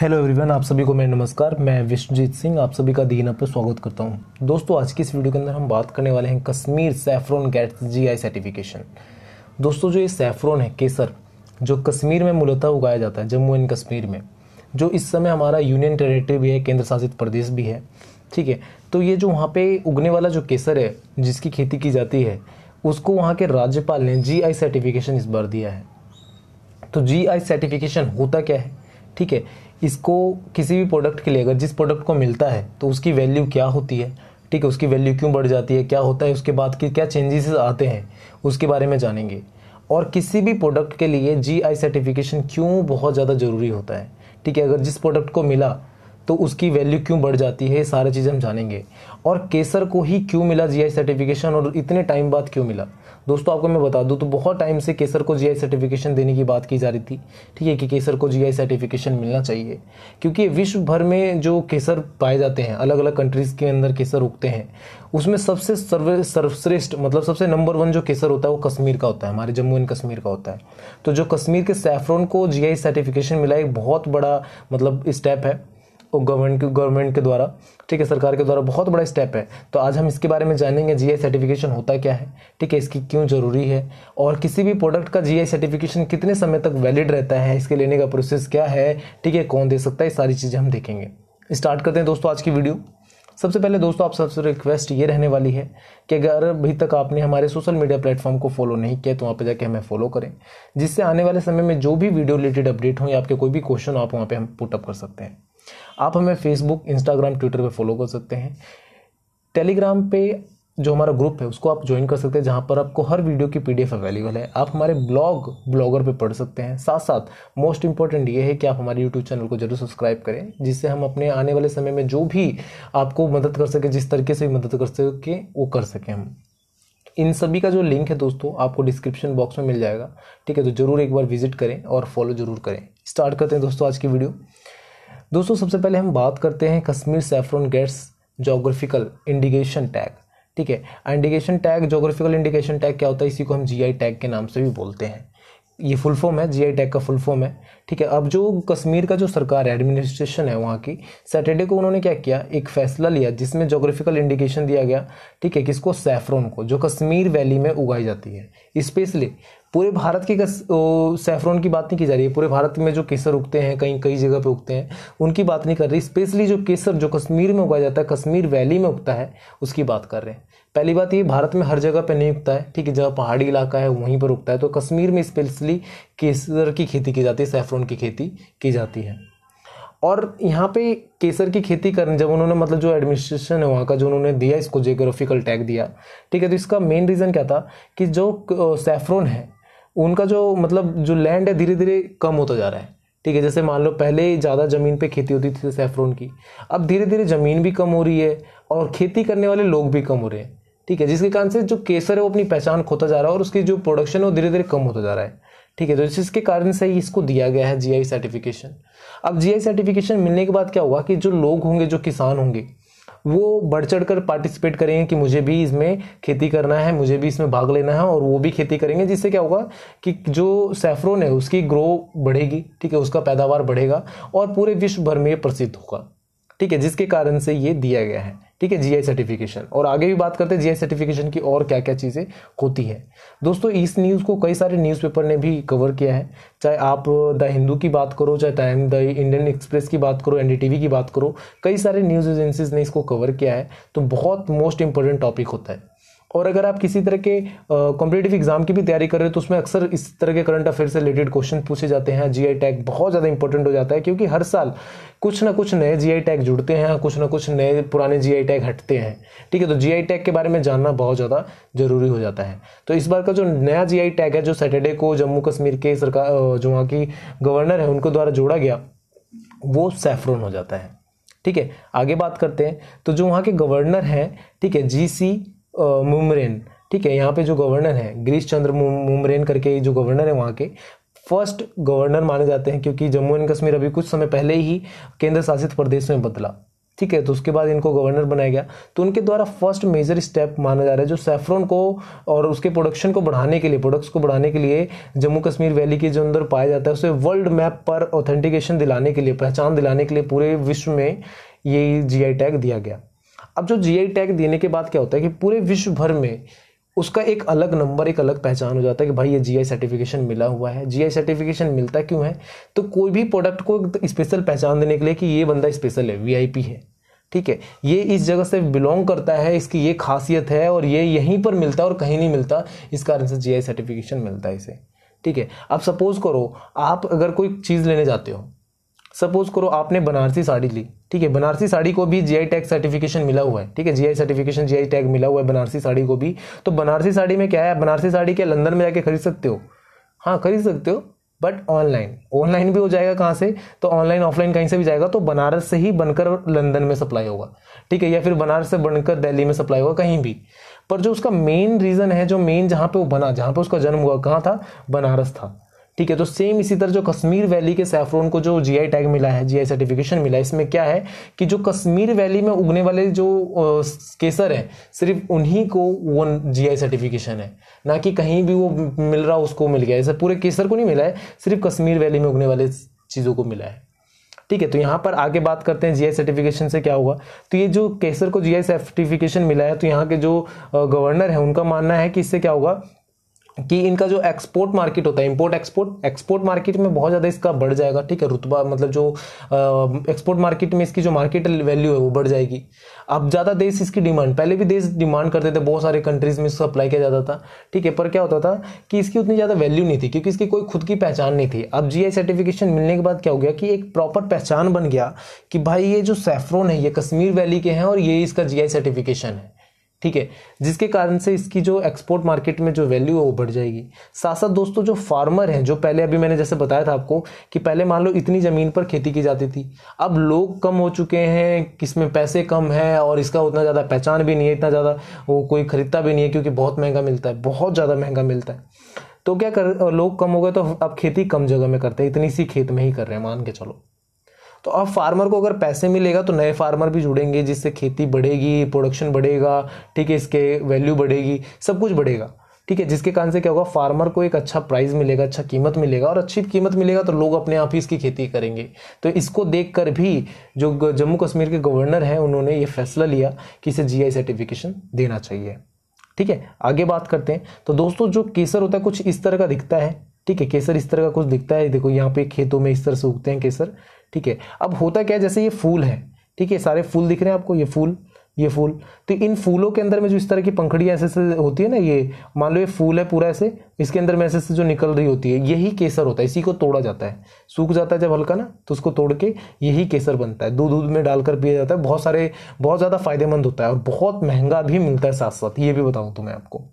hello everyone आप सभी को मेरा नमस्कार मैं विश्वजीत सिंह आप सभी का दीन पर स्वागत करता हूं दोस्तों आज की इस वीडियो के अंदर हम बात करने वाले हैं कश्मीर गैट जी जीआई सर्टिफिकेशन दोस्तों जो ये सैफ्रोन है केसर जो कश्मीर में मूलतः उगाया जाता है जम्मू एंड कश्मीर में जो इस समय हमारा यूनियन टेरेटरी भी है केंद्र शासित प्रदेश भी है ठीक है तो ये जो वहाँ पर उगने वाला जो केसर है जिसकी खेती की जाती है उसको वहाँ के राज्यपाल ने जी सर्टिफिकेशन इस बार दिया है तो जी सर्टिफिकेशन होता क्या है ठीक है इसको किसी भी प्रोडक्ट के लिए अगर जिस प्रोडक्ट को मिलता है तो उसकी वैल्यू क्या होती है ठीक है उसकी वैल्यू क्यों बढ़ जाती है क्या होता है उसके बाद की क्या चेंजेस आते हैं उसके बारे में जानेंगे और किसी भी प्रोडक्ट के लिए जी आई सर्टिफिकेशन क्यों बहुत ज़्यादा ज़रूरी होता है ठीक है अगर जिस प्रोडक्ट को मिला तो उसकी वैल्यू क्यों बढ़ जाती है सारी चीज़ें हम जानेंगे और केसर को ही क्यों मिला जीआई सर्टिफिकेशन और इतने टाइम बाद क्यों मिला दोस्तों आपको मैं बता दूं तो बहुत टाइम से केसर को जीआई सर्टिफिकेशन देने की बात की जा रही थी ठीक है कि केसर को जीआई सर्टिफिकेशन मिलना चाहिए क्योंकि विश्व भर में जो केसर पाए जाते हैं अलग अलग कंट्रीज़ के अंदर केसर उगते हैं उसमें सबसे सर्व सर्वश्रेष्ठ मतलब सबसे नंबर वन जो केसर होता है वो कश्मीर का होता है हमारे जम्मू एंड कश्मीर का होता है तो जो कश्मीर के सैफ्रोन को जीआई सर्टिफिकेशन मिला एक बहुत बड़ा मतलब स्टेप है और गवर्नमेंट गवर्नमेंट के द्वारा ठीक है सरकार के द्वारा बहुत बड़ा स्टेप है तो आज हम इसके बारे में जानेंगे जी सर्टिफिकेशन होता क्या है ठीक है इसकी क्यों ज़रूरी है और किसी भी प्रोडक्ट का जी सर्टिफिकेशन कितने समय तक वैलिड रहता है इसके लेने का प्रोसेस क्या है ठीक है कौन दे सकता है सारी चीज़ें हम देखेंगे स्टार्ट करते हैं दोस्तों आज की वीडियो सबसे पहले दोस्तों आप सबसे रिक्वेस्ट ये रहने वाली है कि अगर अभी तक आपने हमारे सोशल मीडिया प्लेटफॉर्म को फॉलो नहीं किया तो वहाँ पर जाके हमें फॉलो करें जिससे आने वाले समय में जो भी वीडियो रिलेटेड अपडेट हों या आपके कोई भी क्वेश्चन आप वहाँ पर हम पुटअप कर सकते हैं आप हमें फेसबुक इंस्टाग्राम ट्विटर पर फॉलो कर सकते हैं टेलीग्राम पे जो हमारा ग्रुप है उसको आप ज्वाइन कर सकते हैं जहाँ पर आपको हर वीडियो की पीडीएफ अवेलेबल है आप हमारे ब्लॉग ब्लॉगर पे पढ़ सकते हैं साथ साथ मोस्ट इंपॉर्टेंट ये है कि आप हमारे यूट्यूब चैनल को जरूर सब्सक्राइब करें जिससे हम अपने आने वाले समय में जो भी आपको मदद कर सके जिस तरीके से भी मदद कर सके वो कर सकें हम इन सभी का जो लिंक है दोस्तों आपको डिस्क्रिप्शन बॉक्स में मिल जाएगा ठीक है तो ज़रूर एक बार विजिट करें और फॉलो ज़रूर करें स्टार्ट करते हैं दोस्तों आज की वीडियो दोस्तों सबसे पहले हम बात करते हैं Kashmir saffron gets geographical indication tag ठीक है indication tag geographical indication tag क्या होता है इसी को हम जी टैग के नाम से भी बोलते हैं ये फुल फॉर्म है जीआई टैग का फुल फॉर्म है ठीक है अब जो कश्मीर का जो सरकार है एडमिनिस्ट्रेशन है वहाँ की सैटरडे को उन्होंने क्या किया एक फैसला लिया जिसमें जोग्राफिकल इंडिकेशन दिया गया ठीक है किसको सैफ्रोन को जो कश्मीर वैली में उगाई जाती है स्पेशली पूरे भारत की सेफ्रॉन की बात नहीं की जा रही है पूरे भारत में जो केसर उगते हैं कहीं कई जगह पे उगते हैं उनकी बात नहीं कर रही स्पेशली जो केसर जो कश्मीर में उगाया जाता है कश्मीर वैली में उगता है उसकी बात कर रहे हैं पहली बात ये भारत में हर जगह पे नहीं उगता है ठीक है जहाँ पहाड़ी इलाका है वहीं पर उगता है तो कश्मीर में स्पेशली केसर की खेती की जाती है सैफरन की खेती की जाती है और यहाँ पे केसर की खेती करने जब उन्होंने मतलब जो एडमिनिस्ट्रेशन है वहाँ का जो उन्होंने दिया इसको जियोग्राफिकल टैग दिया ठीक है तो इसका मेन रीज़न क्या था कि जो सेफ्रॉन है उनका जो मतलब जो लैंड है धीरे धीरे कम होता जा रहा है ठीक है जैसे मान लो पहले ज़्यादा ज़मीन पे खेती होती थी सेफ्रोन की अब धीरे धीरे ज़मीन भी कम हो रही है और खेती करने वाले लोग भी कम हो रहे हैं ठीक है जिसके कारण से जो केसर है वो अपनी पहचान खोता जा रहा है और उसकी जो प्रोडक्शन है वो धीरे धीरे कम होता जा रहा है ठीक है तो जिसके कारण से ही इसको दिया गया है जीआई सर्टिफिकेशन अब जीआई सर्टिफिकेशन मिलने के बाद क्या हुआ कि जो लोग होंगे जो किसान होंगे वो बढ़ चढ़ कर पार्टिसिपेट करेंगे कि मुझे भी इसमें खेती करना है मुझे भी इसमें भाग लेना है और वो भी खेती करेंगे जिससे क्या होगा कि जो सेफ्रोन है उसकी ग्रो बढ़ेगी ठीक है उसका पैदावार बढ़ेगा और पूरे विश्व भर में ये प्रसिद्ध होगा ठीक है जिसके कारण से ये दिया गया है ठीक है जीआई सर्टिफिकेशन और आगे भी बात करते हैं जीआई सर्टिफिकेशन की और क्या क्या चीज़ें होती हैं दोस्तों इस न्यूज़ को कई सारे न्यूज़पेपर ने भी कवर किया है चाहे आप द हिंदू की बात करो चाहे टाइम द इंडियन एक्सप्रेस की बात करो एनडीटीवी की बात करो कई सारे न्यूज़ एजेंसीज ने इसको कवर किया है तो बहुत मोस्ट इंपॉर्टेंट टॉपिक होता है और अगर आप किसी तरह के कॉम्पिटेटिव एग्जाम की भी तैयारी कर रहे हो तो उसमें अक्सर इस तरह के करंट अफेयर से रिलेटेड क्वेश्चन पूछे जाते हैं जी आई टैग बहुत ज़्यादा इंपॉर्टेंट हो जाता है क्योंकि हर साल कुछ ना कुछ नए जी आई टैग जुड़ते हैं कुछ ना कुछ नए पुराने जी आई टैग हटते हैं ठीक है तो जी आई टैग के बारे में जानना बहुत ज़्यादा जरूरी हो जाता है तो इस बार का जो नया जी आई टैग है जो सैटरडे को जम्मू कश्मीर के सरकार जो वहाँ की गवर्नर है उनके द्वारा जोड़ा गया वो सेफ्रोन हो जाता है ठीक है आगे बात करते हैं तो जो वहाँ के गवर्नर हैं ठीक है जी सी मुमरेन ठीक है यहाँ पे जो गवर्नर है गिरीश चंद्र मुमरेन करके जो गवर्नर है वहाँ के फर्स्ट गवर्नर माने जाते हैं क्योंकि जम्मू एंड कश्मीर अभी कुछ समय पहले ही केंद्र शासित प्रदेश में बदला ठीक है तो उसके बाद इनको गवर्नर बनाया गया तो उनके द्वारा फर्स्ट मेजर स्टेप माना जा रहा है जो सेफ्रॉन को और उसके प्रोडक्शन को बढ़ाने के लिए प्रोडक्ट्स को बढ़ाने के लिए जम्मू कश्मीर वैली के जो अंदर पाया जाता है उसे वर्ल्ड मैप पर ऑथेंटिकेशन दिलाने के लिए पहचान दिलाने के लिए पूरे विश्व में ये जी टैग दिया गया अब जो जी आई टैग देने के बाद क्या होता है कि पूरे विश्व भर में उसका एक अलग नंबर एक अलग पहचान हो जाता है कि भाई ये जीआई सर्टिफिकेशन मिला हुआ है जीआई सर्टिफिकेशन मिलता क्यों है तो कोई भी प्रोडक्ट को स्पेशल पहचान देने के लिए कि ये बंदा स्पेशल है वीआईपी है ठीक है ये इस जगह से बिलोंग करता है इसकी ये खासियत है और ये यहीं पर मिलता है और कहीं नहीं मिलता इस कारण से आई सर्टिफिकेशन मिलता है इसे ठीक है अब सपोज़ करो आप अगर कोई चीज़ लेने जाते हो सपोज करो आपने बनारसी साड़ी ली ठीक है बनारसी साड़ी को भी जीआई टैग सर्टिफिकेशन मिला हुआ है ठीक है जीआई सर्टिफिकेशन जीआई टैग मिला हुआ है बनारसी साड़ी को भी तो बनारसी साड़ी में क्या है बनारसी साड़ी क्या लंदन में जाके खरीद सकते हो हाँ खरीद सकते हो बट ऑनलाइन ऑनलाइन भी हो जाएगा कहाँ से तो ऑनलाइन ऑफलाइन कहीं से भी जाएगा तो बनारस से ही बनकर लंदन में सप्लाई होगा ठीक है या फिर बनारस से बनकर दिल्ली में सप्लाई होगा कहीं भी पर जो उसका मेन रीज़न है जो मेन जहाँ पे वो बना जहाँ पे उसका जन्म हुआ कहाँ था बनारस था ठीक है तो सेम इसी तरह जो कश्मीर वैली के सैफरोन को जो जीआई टैग मिला है जीआई सर्टिफिकेशन मिला है इसमें क्या है कि जो कश्मीर वैली में उगने वाले जो केसर हैं सिर्फ उन्हीं को वो जीआई सर्टिफिकेशन है ना कि कहीं भी वो मिल रहा उसको मिल गया ऐसा पूरे केसर को नहीं मिला है सिर्फ कश्मीर वैली में उगने वाले चीज़ों को मिला है ठीक है तो यहाँ पर आगे बात करते हैं जीआई सर्टिफिकेशन से क्या होगा तो ये जो केसर को जीआई सर्टिफिकेशन मिला है तो यहाँ के जो गवर्नर है उनका मानना है कि इससे क्या होगा कि इनका जो एक्सपोर्ट मार्केट होता है इंपोर्ट एक्सपोर्ट एक्सपोर्ट मार्केट में बहुत ज़्यादा इसका बढ़ जाएगा ठीक है रुतबा मतलब जो एक्सपोर्ट मार्केट में इसकी जो मार्केट वैल्यू है वो बढ़ जाएगी अब ज़्यादा देश इसकी डिमांड पहले भी देश डिमांड करते थे बहुत सारे कंट्रीज़ में इसको अप्लाई किया जाता था ठीक है पर क्या होता था कि इसकी उतनी ज़्यादा वैल्यू नहीं थी क्योंकि इसकी कोई खुद की पहचान नहीं थी अब जी सर्टिफिकेशन मिलने के बाद क्या हो गया कि एक प्रॉपर पहचान बन गया कि भाई ये जो सेफ्रोन है ये कश्मीर वैली के हैं और ये इसका जी सर्टिफिकेशन है ठीक है जिसके कारण से इसकी जो एक्सपोर्ट मार्केट में जो वैल्यू है वो बढ़ जाएगी साथ साथ दोस्तों जो फार्मर हैं जो पहले अभी मैंने जैसे बताया था आपको कि पहले मान लो इतनी ज़मीन पर खेती की जाती थी अब लोग कम हो चुके हैं किसमें पैसे कम है और इसका उतना ज़्यादा पहचान भी नहीं है इतना ज़्यादा वो कोई ख़रीदता भी नहीं है क्योंकि बहुत महंगा मिलता है बहुत ज़्यादा महंगा मिलता है तो क्या कर लोग कम हो गए तो अब खेती कम जगह में करते हैं इतनी सी खेत में ही कर रहे हैं मान के चलो तो अब फार्मर को अगर पैसे मिलेगा तो नए फार्मर भी जुड़ेंगे जिससे खेती बढ़ेगी प्रोडक्शन बढ़ेगा ठीक है इसके वैल्यू बढ़ेगी सब कुछ बढ़ेगा ठीक है जिसके कारण से क्या होगा फार्मर को एक अच्छा प्राइस मिलेगा अच्छा कीमत मिलेगा और अच्छी कीमत मिलेगा तो लोग अपने आप ही इसकी खेती करेंगे तो इसको देख कर भी जो जम्मू कश्मीर के गवर्नर हैं उन्होंने ये फैसला लिया कि इसे जीआई सर्टिफिकेशन देना चाहिए ठीक है आगे बात करते हैं तो दोस्तों जो केसर होता है कुछ इस तरह का दिखता है ठीक है केसर इस तरह का कुछ दिखता है देखो यहाँ पे खेतों में इस तरह से उगते हैं केसर ठीक है अब होता क्या है जैसे ये फूल है ठीक है सारे फूल दिख रहे हैं आपको ये फूल ये फूल तो इन फूलों के अंदर में जो इस तरह की पंखड़ियाँ ऐसे ऐसे होती है ना ये मान लो ये फूल है पूरा ऐसे इसके अंदर में ऐसे ऐसे जो निकल रही होती है यही केसर होता है इसी को तोड़ा जाता है सूख जाता है जब हल्का ना तो उसको तोड़ के यही केसर बनता है दूध दूध में डालकर पिया जाता है बहुत सारे बहुत ज़्यादा फायदेमंद होता है और बहुत महंगा भी मिलता है साथ साथ ये भी बताऊँ तो मैं आपको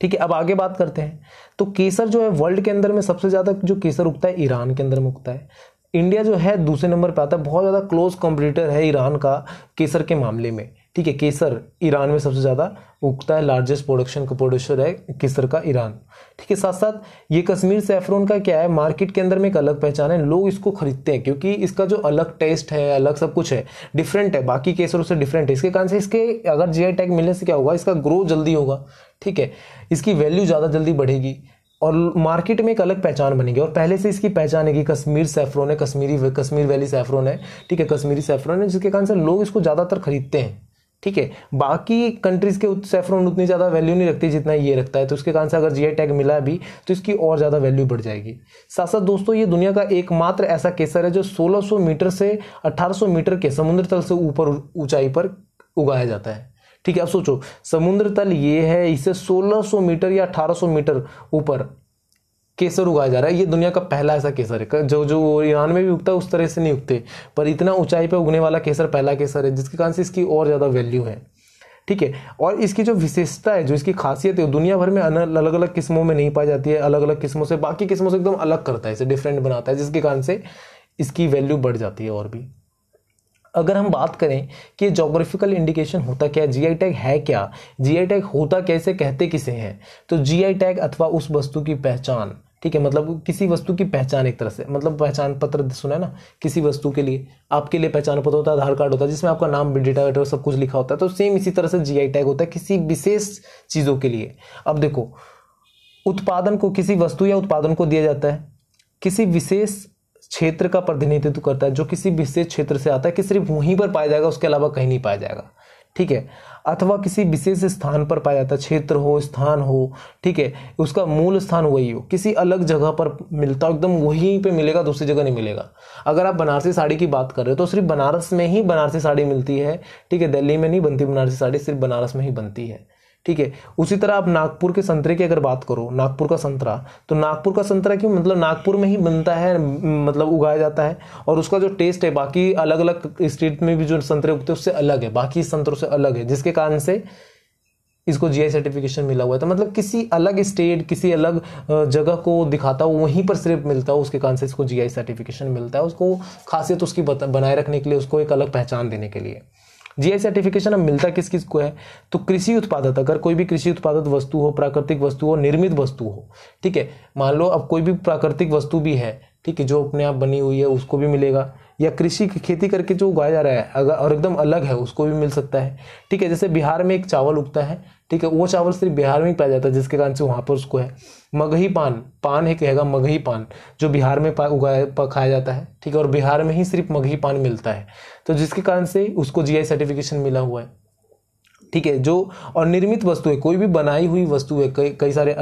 ठीक है अब आगे बात करते हैं तो केसर जो है वर्ल्ड के अंदर में सबसे ज़्यादा जो केसर उगता है ईरान के अंदर में उगता है इंडिया जो है दूसरे नंबर पर आता है बहुत ज़्यादा क्लोज कॉम्पिटिटर है ईरान का केसर के मामले में ठीक है केसर ईरान में सबसे ज़्यादा उगता है लार्जेस्ट प्रोडक्शन का प्रोड्यूसर है केसर का ईरान ठीक है साथ साथ ये कश्मीर सेफ्रोन का क्या है मार्केट के अंदर में एक अलग पहचान है लोग इसको खरीदते हैं क्योंकि इसका जो अलग टेस्ट है अलग सब कुछ है डिफरेंट है बाकी केसरों से डिफरेंट है इसके कारण से इसके अगर जी टैग मिलने से क्या होगा इसका ग्रो जल्दी होगा ठीक है इसकी वैल्यू ज़्यादा जल्दी बढ़ेगी और मार्केट में एक अलग पहचान बनेगी और पहले से इसकी पहचान है कि कश्मीर सेफ्रोन है कश्मीरी कश्मीर वैली सेफ्रोन है ठीक है कश्मीरी सेफ्रोन है जिसके कारण से लोग इसको ज़्यादातर खरीदते हैं ठीक है बाकी कंट्रीज के सेफ्रोन उतनी ज़्यादा वैल्यू नहीं रखती जितना ये रखता है तो उसके कारण से अगर जीआई टैग मिला भी तो इसकी और ज़्यादा वैल्यू बढ़ जाएगी साथ साथ दोस्तों ये दुनिया का एकमात्र ऐसा केसर है जो 1600 मीटर से 1800 मीटर के समुद्र तल से ऊपर ऊंचाई पर उगाया जाता है ठीक है अब सोचो समुद्र तल ये है इसे 1600 मीटर या 1800 मीटर ऊपर केसर उगाया जा रहा है ये दुनिया का पहला ऐसा केसर है जो जो ईरान में भी उगता है उस तरह से नहीं उगते पर इतना ऊंचाई पर उगने वाला केसर पहला केसर है जिसके कारण से इसकी और ज़्यादा वैल्यू है ठीक है और इसकी जो विशेषता है जो इसकी खासियत है दुनिया भर में अलग अलग किस्मों में नहीं पाई जाती है अलग अलग किस्मों से बाकी किस्मों से एकदम अलग करता है इसे डिफरेंट बनाता है जिसके कारण से इसकी वैल्यू बढ़ जाती है और भी अगर हम बात करें कि जोग्राफिकल इंडिकेशन होता क्या जी आई टैग है क्या आई टैग होता कैसे कहते किसे हैं तो जीआई टैग अथवा उस वस्तु की पहचान ठीक है मतलब किसी वस्तु की पहचान एक तरह से मतलब पहचान पत्र सुना है ना किसी वस्तु के लिए आपके लिए पहचान पत्र होता है आधार कार्ड होता है जिसमें आपका नाम डेटा वेटर सब कुछ लिखा होता है तो सेम इसी तरह से जी टैग होता है किसी विशेष चीज़ों के लिए अब देखो उत्पादन को किसी वस्तु या उत्पादन को दिया जाता है किसी विशेष क्षेत्र का प्रतिनिधित्व करता है जो किसी विशेष क्षेत्र से आता है कि सिर्फ वहीं पर पाया जाएगा उसके अलावा कहीं नहीं पाया जाएगा ठीक है अथवा किसी विशेष स्थान पर पाया जाता है क्षेत्र हो स्थान हो ठीक है उसका मूल स्थान वही हो किसी अलग जगह पर मिलता हो एकदम वहीं पे मिलेगा दूसरी जगह नहीं मिलेगा अगर आप बनारसी साड़ी की बात कर रहे हो तो सिर्फ बनारस में ही बनारसी साड़ी मिलती है ठीक है दिल्ली में नहीं बनती बनारसी साड़ी सिर्फ बनारस में ही बनती है ठीक है उसी तरह आप नागपुर के संतरे की अगर बात करो नागपुर का संतरा तो नागपुर का संतरा क्यों मतलब नागपुर में ही बनता है मतलब उगाया जाता है और उसका जो टेस्ट है बाकी अलग अलग स्टेट में भी जो संतरे उगते हैं उससे अलग है बाकी संतरों से अलग है जिसके कारण से इसको जीआई सर्टिफिकेशन मिला हुआ है तो मतलब किसी अलग स्टेट किसी अलग जगह को दिखाता हो वहीं पर सिर्फ मिलता हो उसके कारण से इसको जीआई सर्टिफिकेशन मिलता है उसको खासियत उसकी बनाए रखने के लिए उसको एक अलग पहचान देने के लिए जीआई सर्टिफिकेशन अब मिलता किस किस को है तो कृषि उत्पादक अगर कोई भी कृषि उत्पादक वस्तु हो प्राकृतिक वस्तु हो निर्मित वस्तु हो ठीक है मान लो अब कोई भी प्राकृतिक वस्तु भी है ठीक है जो अपने आप बनी हुई है उसको भी मिलेगा या कृषि की खेती करके जो उगाया जा रहा है अगर और एकदम अलग है उसको भी मिल सकता है ठीक है जैसे बिहार में एक चावल उगता है ठीक है वो चावल सिर्फ बिहार में ही पाया जाता है जिसके कारण से वहाँ पर उसको है मगही पान पान है कहेगा मगही पान जो बिहार में उगाया पकाया जाता है ठीक है और बिहार में ही सिर्फ मगही पान मिलता है तो जिसके कारण से उसको जी सर्टिफिकेशन मिला हुआ है ठीक है जो और निर्मित वस्तु है कोई भी बनाई हुई वस्तु है कई कई सारे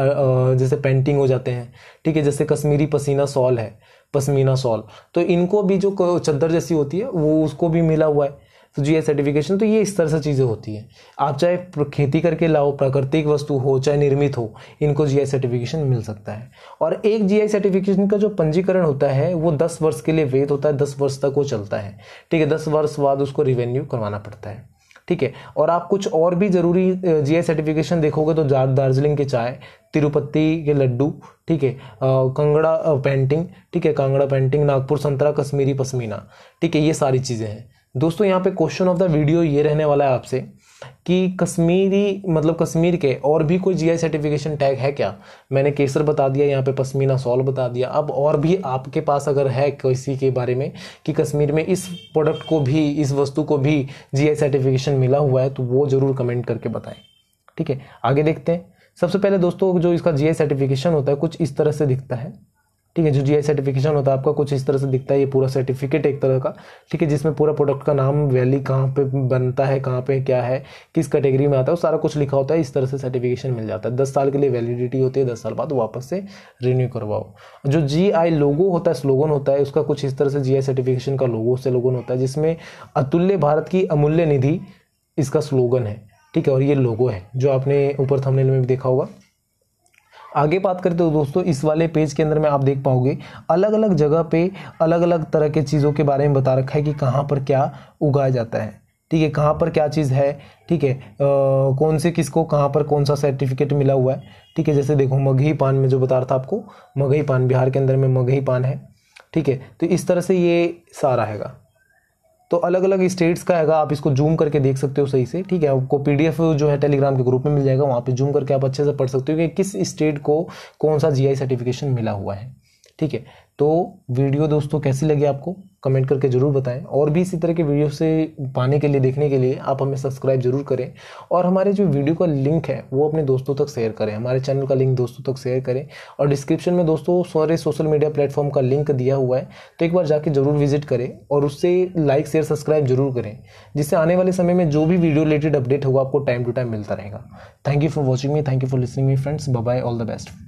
जैसे पेंटिंग हो जाते हैं ठीक है जैसे कश्मीरी पसीना सॉल है पश्मीना सॉल तो इनको भी जो चद्दर जैसी होती है वो उसको भी मिला हुआ है तो जी सर्टिफिकेशन तो ये इस तरह से चीज़ें होती हैं आप चाहे खेती करके लाओ प्राकृतिक वस्तु हो चाहे निर्मित हो इनको जी सर्टिफिकेशन मिल सकता है और एक जी सर्टिफिकेशन का जो पंजीकरण होता है वो दस वर्ष के लिए वेद होता है दस वर्ष तक वो चलता है ठीक है दस वर्ष बाद उसको रिवेन्यू करवाना पड़ता है ठीक है और आप कुछ और भी ज़रूरी आई सर्टिफिकेशन देखोगे तो दार्जिलिंग के चाय तिरुपति के लड्डू ठीक है कंगड़ा पेंटिंग ठीक है कांगड़ा पेंटिंग नागपुर संतरा कश्मीरी पश्मीना ठीक है ये सारी चीज़ें हैं दोस्तों यहाँ पे क्वेश्चन ऑफ द वीडियो ये रहने वाला है आपसे कि कश्मीरी मतलब कश्मीर के और भी कोई जीआई सर्टिफिकेशन टैग है क्या मैंने केसर बता दिया यहाँ पे पश्मीना सॉल बता दिया अब और भी आपके पास अगर है किसी के बारे में कि कश्मीर में इस प्रोडक्ट को भी इस वस्तु को भी जीआई सर्टिफिकेशन मिला हुआ है तो वो ज़रूर कमेंट करके बताएं ठीक है आगे देखते हैं सबसे पहले दोस्तों जो इसका जी सर्टिफिकेशन होता है कुछ इस तरह से दिखता है ठीक है जो जी सर्टिफिकेशन होता है आपका कुछ इस तरह से दिखता है ये पूरा सर्टिफिकेट एक तरह का ठीक है जिसमें पूरा प्रोडक्ट का नाम वैली कहाँ पे बनता है कहाँ पे क्या है किस कैटेगरी में आता है वो सारा कुछ लिखा होता है इस तरह से सर्टिफिकेशन मिल जाता है दस साल के लिए वैलिडिटी होती है दस साल बाद वापस से रिन्यू करवाओ जो जी आई लोगो होता है स्लोगन होता है उसका कुछ इस तरह से जी सर्टिफिकेशन का लोगो से लोगन होता है जिसमें अतुल्य भारत की अमूल्य निधि इसका स्लोगन है ठीक है और ये लोगो है जो आपने ऊपर थमने में भी देखा होगा आगे बात करें तो दोस्तों इस वाले पेज के अंदर में आप देख पाओगे अलग अलग जगह पे अलग अलग तरह के चीज़ों के बारे में बता रखा है कि कहाँ पर क्या उगाया जाता है ठीक है कहाँ पर क्या चीज़ है ठीक है कौन से किसको कहाँ पर कौन सा सर्टिफिकेट मिला हुआ है ठीक है जैसे देखो मगही पान में जो बता रहा था आपको मगही पान बिहार के अंदर में मगही पान है ठीक है तो इस तरह से ये सारा हैगा तो अलग अलग स्टेट्स का है आप इसको जूम करके देख सकते हो सही से ठीक है आपको पीडीएफ जो है टेलीग्राम के ग्रुप में मिल जाएगा वहाँ पे जूम करके आप अच्छे से पढ़ सकते हो कि किस स्टेट को कौन सा जीआई सर्टिफिकेशन मिला हुआ है ठीक है तो वीडियो दोस्तों कैसी लगी आपको कमेंट करके ज़रूर बताएं और भी इसी तरह के वीडियो से पाने के लिए देखने के लिए आप हमें सब्सक्राइब ज़रूर करें और हमारे जो वीडियो का लिंक है वो अपने दोस्तों तक शेयर करें हमारे चैनल का लिंक दोस्तों तक शेयर करें और डिस्क्रिप्शन में दोस्तों सारे सोशल मीडिया प्लेटफॉर्म का लिंक दिया हुआ है तो एक बार जाके ज़रूर विजिट करें और उससे लाइक शेयर सब्सक्राइब जरूर करें जिससे आने वाले समय में जो भी वीडियो रिलेटेड अपडेट होगा आपको टाइम टू टाइम मिलता रहेगा thank you for watching me thank you for listening me friends bye all the best